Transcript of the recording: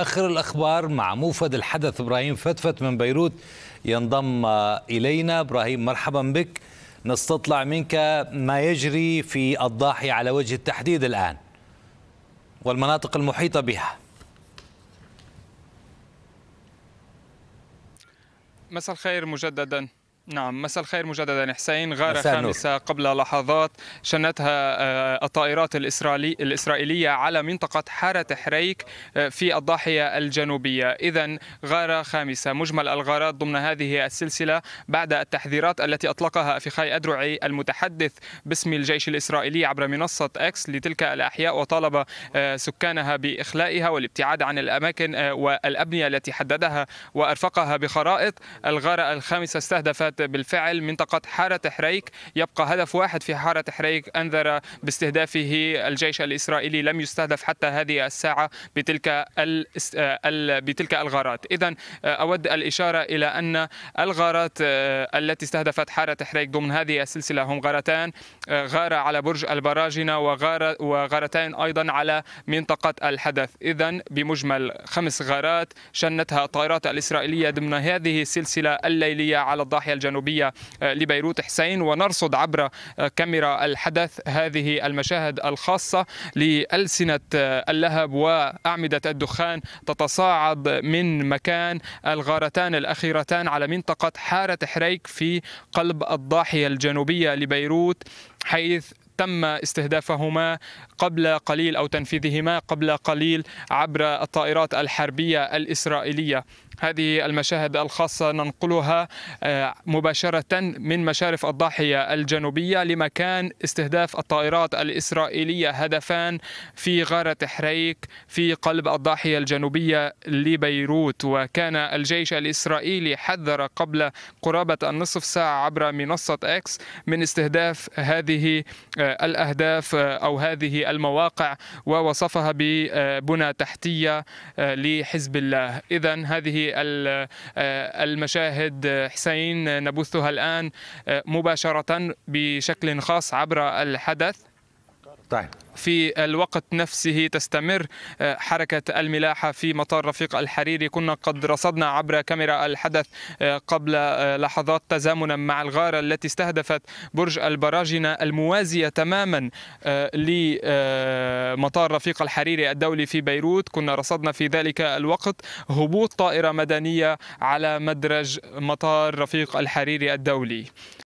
آخر الأخبار مع موفد الحدث إبراهيم فتفت من بيروت ينضم إلينا إبراهيم مرحبا بك نستطلع منك ما يجري في الضاحية على وجه التحديد الآن والمناطق المحيطة بها مساء الخير مجددا نعم مساء الخير مجددا حسين غارة خامسة قبل لحظات شنتها آه، الطائرات الإسرائيلي الإسرائيلية على منطقة حارة حريك آه، في الضاحية الجنوبية إذا غارة خامسة مجمل الغارات ضمن هذه السلسلة بعد التحذيرات التي أطلقها أفيخاي أدرعي المتحدث باسم الجيش الإسرائيلي عبر منصة أكس لتلك الأحياء وطالب آه، سكانها بإخلائها والابتعاد عن الأماكن والأبنية التي حددها وأرفقها بخرائط الغارة الخامسة استهدفت كانت بالفعل منطقة حارة حريك يبقى هدف واحد في حارة حريك أنذر باستهدافه الجيش الإسرائيلي لم يستهدف حتى هذه الساعة بتلك بتلك الغارات إذا آه، أود الإشارة إلى أن الغارات آه، التي استهدفت حارة حريك ضمن هذه السلسلة هم غارتان آه، غارة على برج البراجنة وغارة وغارتان أيضا على منطقة الحدث إذا بمجمل خمس غارات شنتها الطائرات الإسرائيلية ضمن هذه السلسلة الليلية على الضاحية الجديدة الجنوبية آه، لبيروت حسين ونرصد عبر آه، كاميرا الحدث هذه المشاهد الخاصة لألسنة آه، اللهب وأعمدة الدخان تتصاعد من مكان الغارتان الأخيرتان على منطقة حارة حريك في قلب الضاحية الجنوبية لبيروت حيث تم استهدافهما قبل قليل او تنفيذهما قبل قليل عبر الطائرات الحربيه الاسرائيليه هذه المشاهد الخاصة ننقلها آه، مباشرة من مشارف الضاحية الجنوبية لمكان استهداف الطائرات الإسرائيلية هدفان في غارة حريك في قلب الضاحية الجنوبية لبيروت وكان الجيش الإسرائيلي حذر قبل قرابة النصف ساعة عبر منصة إكس من استهداف هذه آه، الأهداف آه، أو هذه المواقع ووصفها ببنى تحتية لحزب الله إذا هذه آه، المشاهد حسين نبثها الآن آه، مباشرة بشكل خاص عبر الحدث طيب. في الوقت نفسه تستمر آه، حركة الملاحة في مطار رفيق الحريري كنا قد رصدنا عبر كاميرا الحدث آه، قبل آه، لحظات تزامنا مع الغارة التي استهدفت برج البراجنة الموازية تماما لمطار رفيق الحريري الدولي في بيروت كنا رصدنا في ذلك الوقت هبوط طائرة مدنية على مدرج مطار رفيق الحريري الدولي